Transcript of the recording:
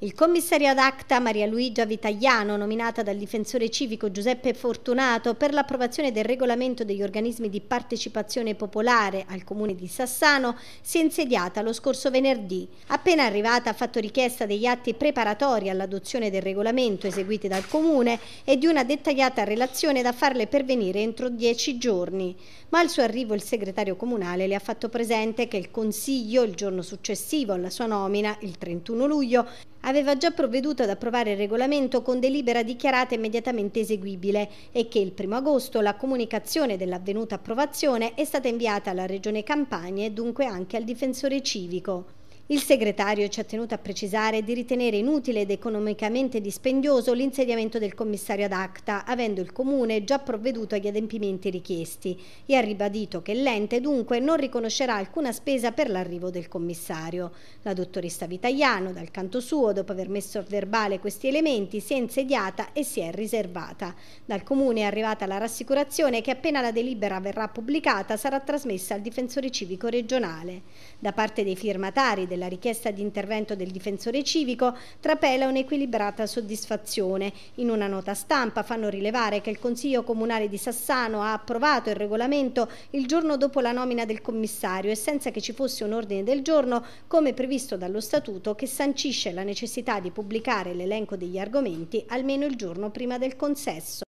Il commissario ad acta Maria Luigia Vitagliano, nominata dal difensore civico Giuseppe Fortunato per l'approvazione del regolamento degli organismi di partecipazione popolare al comune di Sassano, si è insediata lo scorso venerdì. Appena arrivata ha fatto richiesta degli atti preparatori all'adozione del regolamento eseguiti dal comune e di una dettagliata relazione da farle pervenire entro dieci giorni. Ma al suo arrivo il segretario comunale le ha fatto presente che il Consiglio, il giorno successivo alla sua nomina, il 31 luglio, aveva già provveduto ad approvare il regolamento con delibera dichiarata immediatamente eseguibile e che il 1 agosto la comunicazione dell'avvenuta approvazione è stata inviata alla Regione Campania e dunque anche al difensore civico. Il segretario ci ha tenuto a precisare di ritenere inutile ed economicamente dispendioso l'insediamento del commissario ad acta, avendo il Comune già provveduto agli adempimenti richiesti e ha ribadito che l'ente dunque non riconoscerà alcuna spesa per l'arrivo del commissario. La dottoressa Vitagliano, dal canto suo, dopo aver messo a verbale questi elementi, si è insediata e si è riservata. Dal Comune è arrivata la rassicurazione che appena la delibera verrà pubblicata sarà trasmessa al difensore civico regionale. Da parte dei firmatari del della richiesta di intervento del difensore civico trapela un'equilibrata soddisfazione. In una nota stampa fanno rilevare che il Consiglio Comunale di Sassano ha approvato il regolamento il giorno dopo la nomina del commissario e senza che ci fosse un ordine del giorno come previsto dallo statuto che sancisce la necessità di pubblicare l'elenco degli argomenti almeno il giorno prima del consesso.